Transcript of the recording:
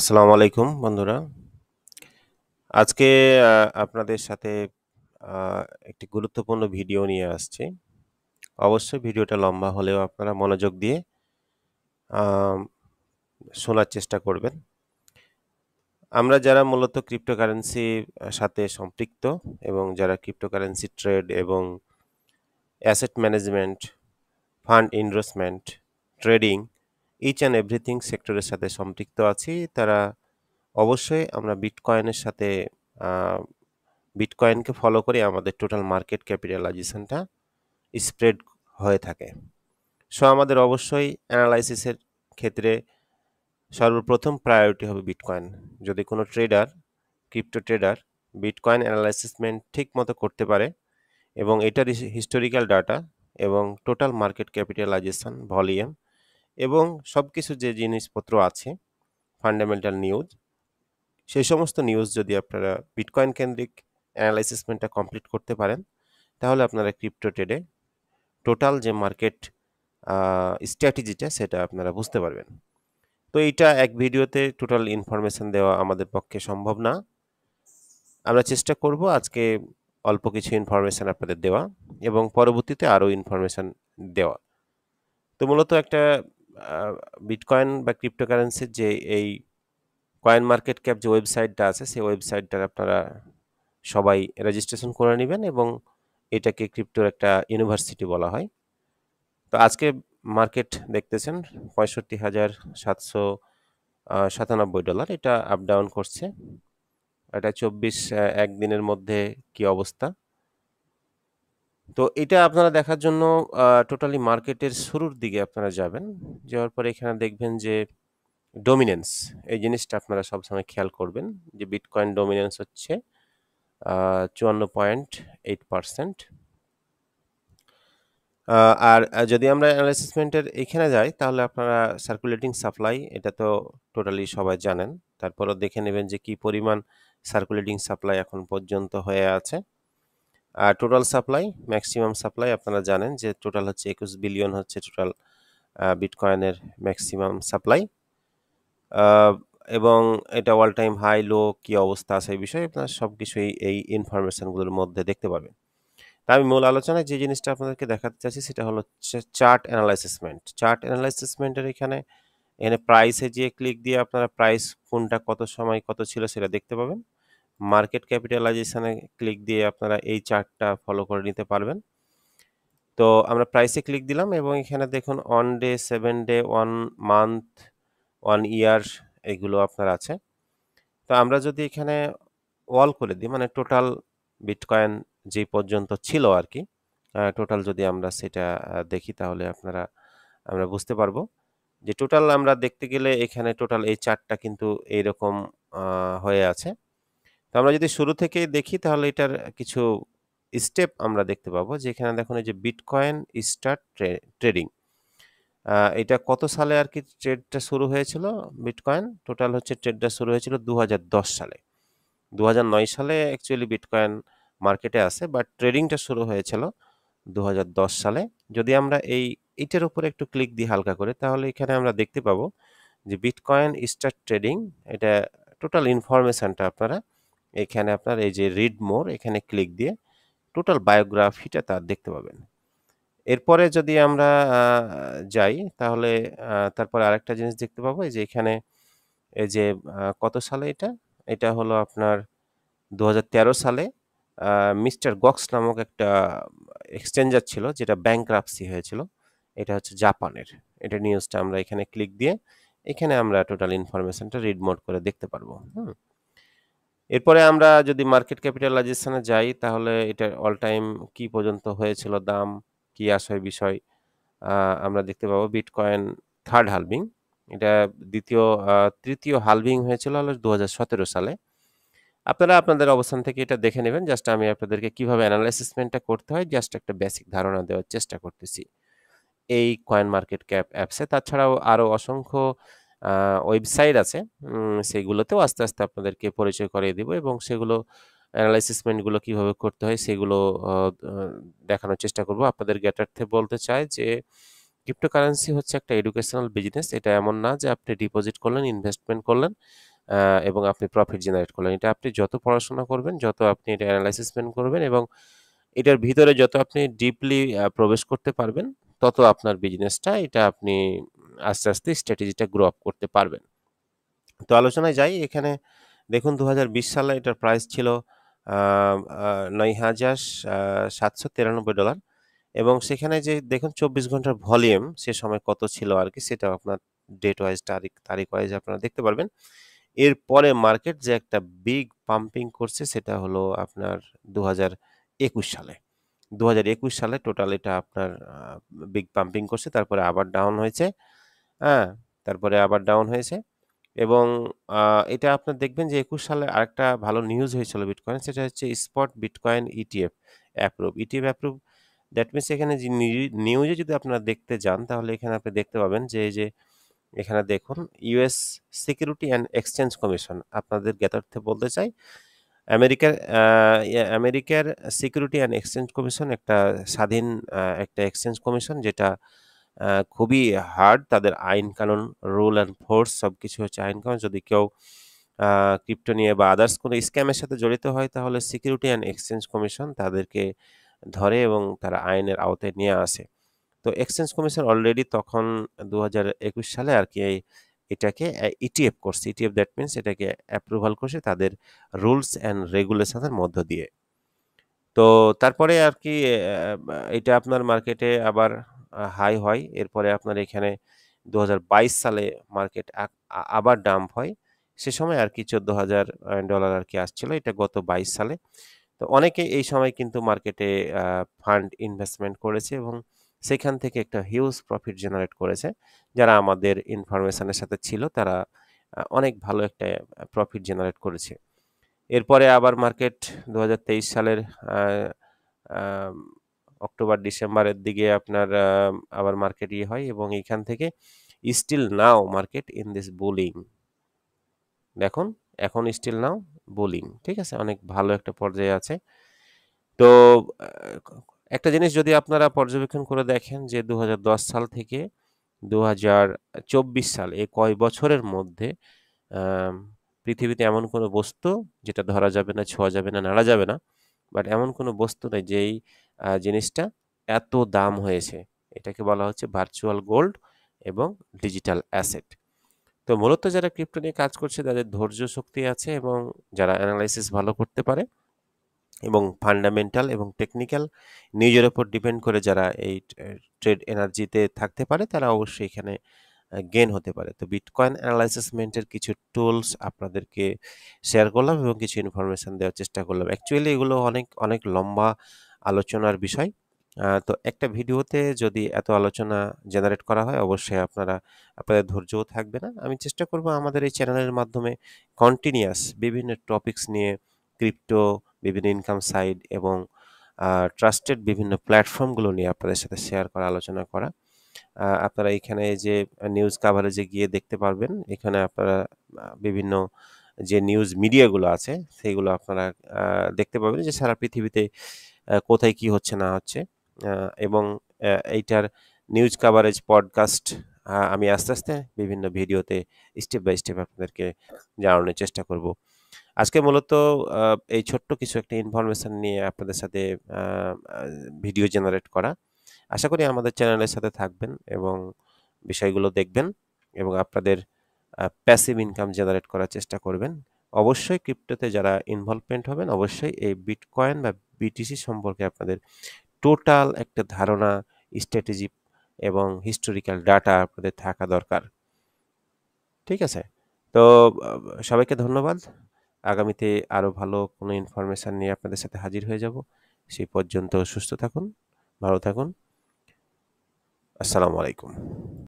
আসসালামু আলাইকুম বন্ধুরা আজকে আপনাদের সাথে একটি গুরুত্বপূর্ণ ভিডিও নিয়ে আসছি অবশ্যই ভিডিওটা লম্বা হলেও আপনারা মনোযোগ দিয়ে শোনার চেষ্টা করবেন আমরা যারা মূলত ক্রিপ্টোকারেন্সির সাথে সম্পৃক্ত এবং যারা ক্রিপ্টোকারেন্সি ট্রেড এবং asset management fund investment trading each and everything সেক্টরের সাথে সম্পৃক্ত আছি তারা অবশ্যই আমরা বিটকয়েনের সাথে বিটকয়েনকে ফলো করে আমাদের টোটাল মার্কেট ক্যাপিটালাইজেশনটা স্প্রেড হয়ে থাকে সো আমাদের অবশ্যই অ্যানালাইসিসের ক্ষেত্রে সর্বপ্রথম প্রায়োরিটি হবে বিটকয়েন যদি কোনো ট্রেডার ক্রিপ্টো ট্রেডার বিটকয়েন অ্যানালাইসিসমেন্ট ঠিক মতো করতে পারে এবং এটার হিস্টোরিক্যাল ডাটা এবং টোটাল মার্কেট ক্যাপিটালাইজেশন ভলিউম এবং সব কিছু যে জিনিসপত্র আছে ফান্ডামেন্টাল নিউজ সেই সমস্ত নিউজ যদি আপনারা বিটকয়েন কেন্দ্রিক অ্যানালাইসিসমেন্টটা কমপ্লিট করতে পারেন তাহলে আপনারা ক্রিপ্টো ট্রেডে টোটাল যে মার্কেট স্ট্র্যাটেজিটা সেটা আপনারা বুঝতে পারবেন তো এইটা এক ভিডিওতে টোটাল ইনফরমেশান দেওয়া আমাদের পক্ষে সম্ভব না আমরা চেষ্টা করব আজকে অল্প কিছু ইনফরমেশান আপনাদের দেওয়া এবং পরবর্তীতে আরও ইনফরমেশান দেওয়া তো মূলত একটা বিটকয়েন বা ক্রিপ্টোকারেন্সির যে এই কয়েন মার্কেট ক্যাপ যে ওয়েবসাইটটা আছে সেই ওয়েবসাইটটার আপনারা সবাই রেজিস্ট্রেশন করে নেবেন এবং এটাকে ক্রিপ্টোর একটা ইউনিভার্সিটি বলা হয় তো আজকে মার্কেট দেখতেছেন পঁয়ষট্টি হাজার সাতশো সাতানব্বই ডলার এটা আপ ডাউন করছে এটা চব্বিশ একদিনের মধ্যে কি অবস্থা তো এটা আপনারা দেখার জন্য টোটালি মার্কেটের শুরুর দিকে আপনারা যাবেন যাওয়ার পরে এখানে দেখবেন যে ডোমিনেন্স এই জিনিসটা আপনারা সবসময় খেয়াল করবেন যে বিটকয়েন ডোমিনেন্স হচ্ছে চুয়ান্ন পয়েন্ট এইট পারসেন্ট আর যদি আমরা অ্যানালাইসিসমেন্টের এখানে যাই তাহলে আপনারা সার্কুলেটিং সাপ্লাই এটা তো টোটালি সবাই জানেন তারপরও দেখে নেবেন যে কি পরিমাণ সার্কুলেটিং সাপ্লাই এখন পর্যন্ত হয়ে আছে আর টোটাল সাপ্লাই ম্যাক্সিমাম সাপ্লাই আপনারা জানেন যে টোটাল হচ্ছে একুশ বিলিয়ন হচ্ছে টোটাল বিটকয়েনের ম্যাক্সিমাম সাপ্লাই এবং এটা অল টাইম হাই লো কী অবস্থা আছে এই বিষয়ে আপনারা সব কিছুই এই ইনফরমেশানগুলোর মধ্যে দেখতে পাবেন তা আমি মূল আলোচনায় যে জিনিসটা আপনাদেরকে দেখাতে চাচ্ছি সেটা হলো চার্ট অ্যানালাইসিসমেন্ট চার্ট অ্যানালাইসিসমেন্টের এখানে এখানে প্রাইসে যে ক্লিক দিয়ে আপনারা প্রাইস কোনটা কত সময় কত ছিল সেটা দেখতে পাবেন মার্কেট ক্যাপিটালাইজেশানে ক্লিক দিয়ে আপনারা এই চার্টটা ফলো করে নিতে পারবেন তো আমরা প্রাইসে ক্লিক দিলাম এবং এখানে দেখুন one day seven day one month one year এগুলো আপনার আছে তো আমরা যদি এখানে ওয়াল করে দিই মানে টোটাল বিটকয়েন যে পর্যন্ত ছিল আর কি টোটাল যদি আমরা সেটা দেখি তাহলে আপনারা আমরা বুঝতে পারবো যে টোটাল আমরা দেখতে গেলে এখানে টোটাল এই চারটা কিন্তু এইরকম হয়ে আছে তো আমরা যদি শুরু থেকে দেখি তাহলে এটার কিছু স্টেপ আমরা দেখতে পাবো যেখানে দেখুন এই যে বিটকয়েন স্টার্ট ট্রেডিং এটা কত সালে আর কি ট্রেডটা শুরু হয়েছিল বিটকয়েন টোটাল হচ্ছে ট্রেডটা শুরু হয়েছিল দু সালে দু সালে অ্যাকচুয়ালি বিটকয়েন মার্কেটে আসে বাট ট্রেডিংটা শুরু হয়েছিল দু সালে যদি আমরা এই এটার উপরে একটু ক্লিক দিই হালকা করে তাহলে এখানে আমরা দেখতে পাবো যে বিটকয়েন স্টার্ট ট্রেডিং এটা টোটাল ইনফরমেশানটা আপনারা এখানে আপনার এই যে রিড মোর এখানে ক্লিক দিয়ে টোটাল বায়োগ্রাফিটা তার দেখতে পাবেন এরপরে যদি আমরা যাই তাহলে তারপরে আরেকটা জিনিস দেখতে পাবো যে এখানে এই যে কত সালে এটা এটা হলো আপনার দু সালে মিস্টার গক্স নামক একটা এক্সচেঞ্জার ছিল যেটা ব্যাংক্রাপসি হয়েছিল এটা হচ্ছে জাপানের এটা নিউজটা আমরা এখানে ক্লিক দিয়ে এখানে আমরা টোটাল ইনফরমেশনটা রিড মোড করে দেখতে পারবো হুম এরপরে আমরা যদি মার্কেট ক্যাপিটালাইজেশনে যাই তাহলে এটা অল টাইম কি পর্যন্ত হয়েছিল দাম কি আশয় বিষয় আমরা দেখতে পাবো বিটকয়েন থার্ড হালভিং এটা দ্বিতীয় তৃতীয় হালভিং হয়েছিল হলো দু সালে আপনারা আপনাদের অবস্থান থেকে এটা দেখে নেবেন জাস্ট আমি আপনাদেরকে কীভাবে অ্যানালাইসিসমেন্টটা করতে হয় জাস্ট একটা বেসিক ধারণা দেওয়ার চেষ্টা করতেছি এই কয়েন মার্কেট ক্যাপ অ্যাপসে তাছাড়াও আরও অসংখ্য ওয়েবসাইট আছে সেগুলোতেও আস্তে আস্তে আপনাদেরকে পরিচয় করিয়ে দিব এবং সেগুলো অ্যানালাইসিসমেন্টগুলো কীভাবে করতে হয় সেগুলো দেখানোর চেষ্টা করব আপনাদের গ্যাটার্থে বলতে চাই যে ক্রিপ্টোকারেন্সি হচ্ছে একটা এডুকেশনাল বিজনেস এটা এমন না যে আপনি ডিপোজিট করলেন ইনভেস্টমেন্ট করলেন এবং আপনি প্রফিট জেনারেট করলেন এটা আপনি যত পড়াশোনা করবেন যত আপনি এটা অ্যানালাইসিসমেন্ট করবেন এবং এটার ভিতরে যত আপনি ডিপলি প্রবেশ করতে পারবেন তত আপনার বিজনেসটা এটা আপনি আস্তে আস্তে স্ট্র্যাটেজিটা গ্রো আপ করতে পারবেন তো আলোচনায় যাই এখানে দেখুন দু সালে এটার প্রাইস ছিল নয় হাজার সাতশো তিরানব্বই ডলার এবং সেখানে যে দেখুন চব্বিশ ঘন্টার ভলিউম সে সময় কত ছিল আর কি সেটাও আপনার ডেট ওয়াইজ তারিখ তারিখ ওয়াইজ আপনারা দেখতে পারবেন এরপরে মার্কেট যে একটা বিগ পাম্পিং করছে সেটা হলো আপনার দু একুশ সালে দু সালে টোটাল এটা আপনার বিগ পাম্পিং করছে তারপরে আবার ডাউন হয়েছে হ্যাঁ তারপরে আবার ডাউন হয়েছে এবং এটা আপনার দেখবেন যে একুশ সালে আরেকটা ভালো নিউজ হয়েছিল বিটকয়েন সেটা হচ্ছে spot bitcoin ETF approve ETF approve that means এখানে যে নিউজে যদি আপনারা দেখতে যান তাহলে এখানে আপনি দেখতে পাবেন যে যে এখানে দেখুন US security and exchange commission আপনাদের জ্ঞাতার্থে বলতে চাই আমেরিকার ইয়ে আমেরিকার সিকিউরিটি অ্যান্ড এক্সচেঞ্জ কমিশন একটা স্বাধীন একটা এক্সচেঞ্জ কমিশন যেটা খুবই হার্ড তাদের আইন কানুন রুল অ্যান্ড ফোর্স সব কিছু হচ্ছে আইন কানুন যদি কেউ ক্রিপ্টো নিয়ে বা আদার্স কোনো স্ক্যামের সাথে জড়িত হয় তাহলে সিকিউরিটি অ্যান্ড এক্সচেঞ্জ কমিশন তাদেরকে ধরে এবং তারা আইনের আওতায় নিয়ে আসে তো এক্সচেঞ্জ কমিশন অলরেডি তখন দু সালে আর কি এটাকে ইটিএফ e করছে ইটিএফ দ্যাট মিনস এটাকে অ্যাপ্রুভাল করছে তাদের রুলস অ্যান্ড রেগুলেশনের মধ্য দিয়ে তো তারপরে আর কি এটা আপনার মার্কেটে আবার হাই হয় এরপরে আপনার এখানে দু সালে মার্কেট আবার ডাম্প হয় সে সময় আর কি চোদ্দো হাজার ডলার আর কি আসছিল এটা গত বাইশ সালে তো অনেকে এই সময় কিন্তু মার্কেটে ফান্ড ইনভেস্টমেন্ট করেছে এবং সেখান থেকে একটা হিউজ প্রফিট জেনারেট করেছে যারা আমাদের ইনফরমেশনের সাথে ছিল তারা অনেক ভালো একটা প্রফিট জেনারেট করেছে এরপরে আবার মার্কেট দু সালের অক্টোবর ডিসেম্বরের দিকে আপনার আবার মার্কেট ইয়ে হয় এবং এইখান থেকে still now market in this bowling দেখুন এখন স্টিল নাও বোলিং ঠিক আছে অনেক ভালো একটা পর্যায়ে আছে তো একটা জিনিস যদি আপনারা পর্যবেক্ষণ করে দেখেন যে দু সাল থেকে দু সাল এ কয় বছরের মধ্যে পৃথিবীতে এমন কোনো বস্তু যেটা ধরা যাবে না ছোঁয়া যাবে না নাড়া যাবে না বাট এমন কোনো বস্তু নেই যেই জিনিসটা এত দাম হয়েছে এটাকে বলা হচ্ছে ভার্চুয়াল গোল্ড এবং ডিজিটাল অ্যাসেট তো মূলত যারা ক্রিপ্টো নিয়ে কাজ করছে তাদের ধৈর্য শক্তি আছে এবং যারা অ্যানালাইসিস ভালো করতে পারে এবং ফান্ডামেন্টাল এবং টেকনিক্যাল নিজের ওপর ডিপেন্ড করে যারা এই ট্রেড এনার্জিতে থাকতে পারে তারা অবশ্যই এখানে গেন হতে পারে তো বিটকয়েন অ্যানালাইসিসমেন্টের কিছু টুলস আপনাদেরকে শেয়ার করলাম এবং কিছু ইনফরমেশান দেওয়ার চেষ্টা করলাম অ্যাকচুয়ালি এগুলো অনেক অনেক লম্বা আলোচনার বিষয় তো একটা ভিডিওতে যদি এত আলোচনা জেনারেট করা হয় অবশ্যই আপনারা আপনাদের ধৈর্যও থাকবে না আমি চেষ্টা করব আমাদের এই চ্যানেলের মাধ্যমে কন্টিনিউয়াস বিভিন্ন টপিকস নিয়ে ক্রিপ্টো বিভিন্ন ইনকাম সাইড এবং ট্রাস্টেড বিভিন্ন প্ল্যাটফর্মগুলো নিয়ে আপনাদের সাথে শেয়ার করা আলোচনা করা আপনারা এখানে যে নিউজ কাভারেজে গিয়ে দেখতে পারবেন এখানে আপনারা বিভিন্ন যে নিউজ মিডিয়াগুলো আছে সেইগুলো আপনারা দেখতে পাবেন যে সারা পৃথিবীতে কোথায় কি হচ্ছে না হচ্ছে এবং এইটার নিউজ কাভারেজ পডকাস্ট আমি আস্তে আস্তে বিভিন্ন ভিডিওতে স্টেপ বাই স্টেপ আপনাদেরকে জানানোর চেষ্টা করব আজকে মূলত এই ছোট্ট কিছু একটা ইনফরমেশান নিয়ে আপনাদের সাথে ভিডিও জেনারেট করা আশা করি আমাদের চ্যানেলের সাথে থাকবেন এবং বিষয়গুলো দেখবেন এবং আপনাদের প্যাসিভ ইনকাম জেনারেট করার চেষ্টা করবেন অবশ্যই ক্রিপ্টোতে যারা ইনভলভমেন্ট হবেন অবশ্যই এই বিটকয়েন বা বিটিসি সম্পর্কে আপনাদের টোটাল একটা ধারণা স্ট্র্যাটেজি এবং হিস্টোরিক্যাল ডাটা আপনাদের থাকা দরকার ঠিক আছে তো সবাইকে ধন্যবাদ আগামীতে আরও ভালো কোনো ইনফরমেশান নিয়ে আপনাদের সাথে হাজির হয়ে যাব সেই পর্যন্ত সুস্থ থাকুন ভালো থাকুন আসসালামু আলাইকুম